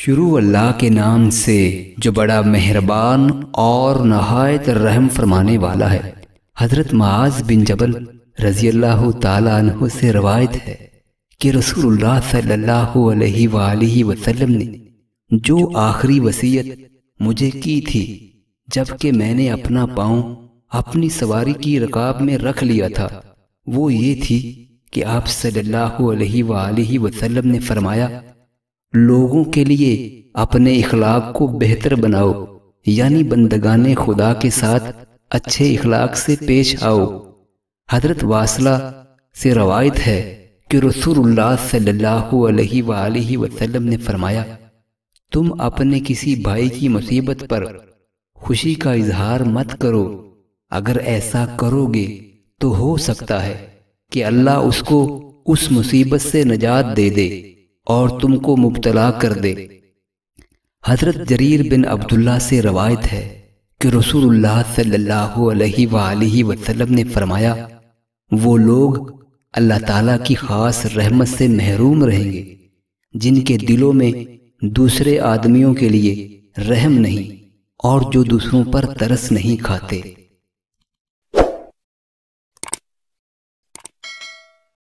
शुरू अल्लाह के नाम से जो बड़ा मेहरबान और नहायत रहम फरमाने वाला है हजरत माज बिन जबल रजी अल्लाह तु से रवायत है कि रसूल सल्लल्लाहु वसल्लम ने जो आखिरी वसीयत मुझे की थी जबकि मैंने अपना पाँव अपनी सवारी की रकाब में रख लिया था वो ये थी कि आप सल्लल्लाहु अलैहि वसल्लम ने फरमाया लोगों के लिए अपने इखलाक को बेहतर बनाओ यानी बंदगाने खुदा के साथ अच्छे इखलाक से पेश आओ हजरत वासला से रवायत है कि रसूलुल्लाह सल्लल्लाहु अलैहि वसल्लम ने फरमाया तुम अपने किसी भाई की मुसीबत पर खुशी का इजहार मत करो अगर ऐसा करोगे तो हो सकता है कि अल्लाह उसको उस मुसीबत से नजात दे दे और तुमको मुबतला कर दे हजरत जरीर बिन अब्दुल्ला से रवायत है कि रसूलुल्लाह सल्लल्लाहु अलैहि वसल्लम ने फरमाया वो लोग अल्लाह ताला की खास रहमत से महरूम रहेंगे जिनके दिलों में दूसरे आदमियों के लिए रहम नहीं और जो दूसरों पर तरस नहीं खाते